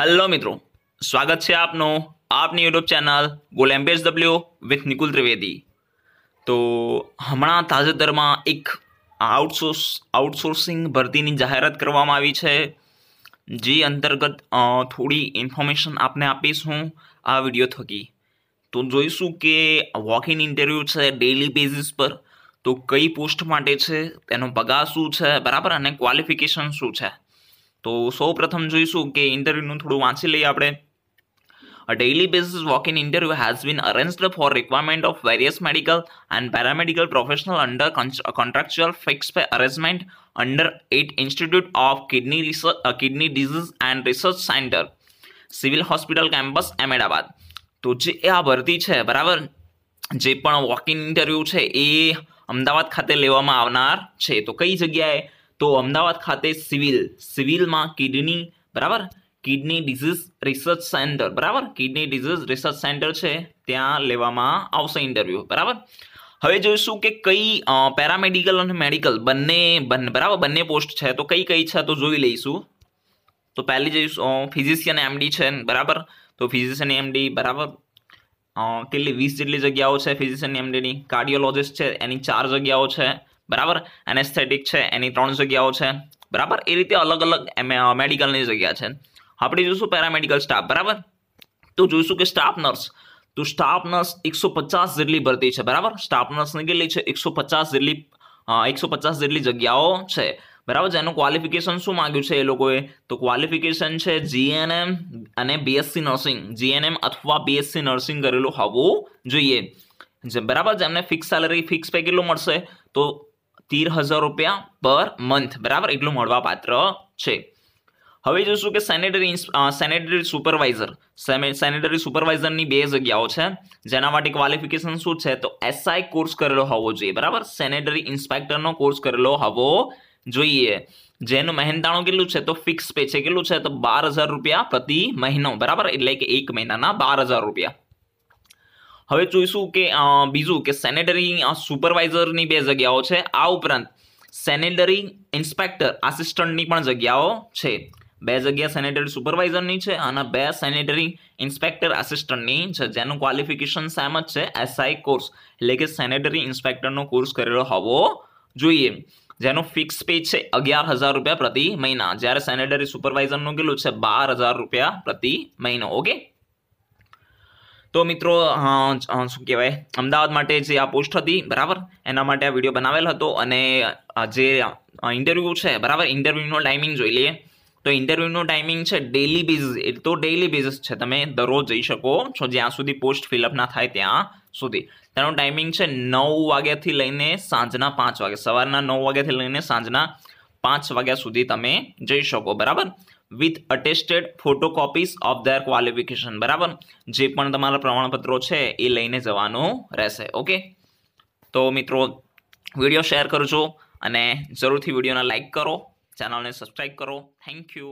hello મિત્રો સ્વાગત છે આપનો આપની યુટ્યુબ ચેનલ ગોલ એમ્બેસ ડબલ્યુ વિથ નિકુલ ત્રિવેદી તો હમણાં તાજેતરમાં એક આઉટસોર્સ આઉટસોર્સિંગ ભરતીની જાહેરાત કરવામાં આવી છે જે અંતર્ગત થોડી ઇન્ફોર્મેશન આપને આપીશ હું આ વિડીયો થકી તો જોઈશું કે વોક ઇન ઇન્ટરવ્યૂ છે ડેઇલી બેઝિસ પર તો કઈ પોસ્ટ માટે છે તેનો પગાર શું છે બરાબર અને ક્વોલિફિકેશન શું છે તો સૌ પ્રથમ જોઈશું કે ઇન્ટરવ્યૂનું થોડું વાંચી લઈએ આપણે A daily basis walk-in interview has been arranged for requirement of various medical and paramedical professional under con contractual fixed pay arrangement under 8 Institute of Kidney, Research, uh, Kidney Disease and Research Center, civil hospital campus Ahmedabad તો જે આ ભરતી છે બરાબર જે પણ walk in interview છે એ અમદાવાદ ખાતે લેવામાં આવનાર છે તો કઈ જગ્યાએ તો અમદાવાદ ખાતે સિવિલ સિવિલમાં કિડની બરાબર કિડની ડિઝીઝ રિસર્ચ સેન્ટર બરાબર કિડની ડિઝીઝ રિસર્ચ સેન્ટર છે ત્યાં લેવામાં આવશે ઇન્ટરવ્યૂ બરાબર હવે જોઈશું કે કઈ પેરામેડિકલ અને મેડિકલ બંને બંને બરાબર બંને પોસ્ટ છે તો કઈ કઈ છે તો જોઈ લઈશું તો પહેલી જોઈશું ફિઝિશિયન એમડી છે બરાબર તો ફિઝિશિયન એમડી બરાબર કેટલી વીસ જેટલી જગ્યાઓ છે ફિઝિશિયન એમડીની કાર્ડિયોલોજિસ્ટ છે એની ચાર જગ્યાઓ છે બરાબર એનેસ્થેટિક છે એની ત્રણ જગ્યાઓ છે બરાબર એ રીતે અલગ અલગ મેડિકલની જગ્યા છે આપણે જોઈશું પેરામેડિકલ સ્ટાફ બરાબર તો જોઈશું કે સ્ટાફ નર્સ તો સ્ટાફ નર્સ એકસો પચાસ જેટલી ભરતી છે બરાબર સ્ટાફ નર્સની કેટલી છે એકસો પચાસ જેટલી એકસો પચાસ જેટલી જગ્યાઓ છે બરાબર જેનું ક્વોલિફિકેશન શું માંગ્યું છે એ લોકોએ તો ક્વોલિફિકેશન છે જીએનએમ અને બીએસસી નર્સિંગ જીએનએમ અથવા બીએસસી નર્સિંગ કરેલું હોવું જોઈએ બરાબર જેમને ફિક્સ સેલરી ફિક્સ પે કેટલું મળશે તો તીર હજાર રૂપિયા પર મંથ બરાબર એટલું મળવાપાત્ર છે હવે જોશું કે સેનેટરી સેનેટરી સુપરવાઇઝર સેનેટરી સુપરવાઇઝરની બે જગ્યાઓ છે જેના માટે ક્વોલિફિકેશન શું છે તો એસઆઈ કોર્સ કરેલો હોવો જોઈએ બરાબર સેનેટરી ઇન્સ્પેક્ટરનો કોર્સ કરેલો હોવો જોઈએ જેનું મહેનતાણું કેટલું છે તો ફિક્સ પે છે કેટલું છે તો બાર હજાર રૂપિયા પ્રતિ મહિનો બરાબર એટલે કે એક મહિનાના બાર હજાર રૂપિયા હવે જોઈશું કે બીજું કે સેનેટરી સુપરવાઇઝરની બે જગ્યાઓ છે આ ઉપરાંત સેનેટરી ઇન્સ્પેક્ટર આસિસ્ટન્ટની પણ જગ્યાઓ છે બે જગ્યા સેનેટરી સુપરવાઇઝરની છે અને બે સેનેટરી ઇન્સ્પેક્ટર આસિસ્ટન્ટની છે જેનું ક્વોલિફિકેશન સેમ જ છે એસઆઈ કોર્સ એટલે કે સેનેટરી ઇન્સ્પેક્ટરનો કોર્સ કરેલો હોવો જોઈએ જેનો ફિક્સ પે છે અગિયાર હજાર રૂપિયા પ્રતિ મહિના જ્યારે સેનેટરી સુપરવાઇઝરનું કેટલું છે બાર હજાર રૂપિયા પ્રતિ મહિનો ઓકે તો મિત્રો શું કહેવાય અમદાવાદ માટે જે આ પોસ્ટ હતી બરાબર એના માટે આ વિડીયો બનાવેલ હતો અને જે ઇન્ટરવ્યૂ છે બરાબર ઇન્ટરવ્યૂનો ટાઈમિંગ જોઈ લઈએ તો ઇન્ટરવ્યૂનો ટાઈમિંગ છે ડેલી બેઝિસ તો ડેઈલી બેઝિસ છે તમે દરરોજ જઈ શકો છો જ્યાં સુધી પોસ્ટ ફિલઅપ ના થાય ત્યાં સુધી તેનો ટાઈમિંગ છે નવ વાગ્યાથી લઈને સાંજના પાંચ વાગ્યા સવારના નવ વાગ્યાથી લઈને સાંજના પાંચ વાગ્યા સુધી તમે જઈ શકો બરાબર with attested photocopies of their qualification બરાબર જે પણ તમારા પ્રમાણપત્રો છે એ લઈને જવાનું રહેશે ઓકે તો મિત્રો વિડીયો શેર કરજો અને જરૂરથી વિડીયોને લાઇક કરો ચેનલને સબસ્ક્રાઈબ કરો થેન્ક યુ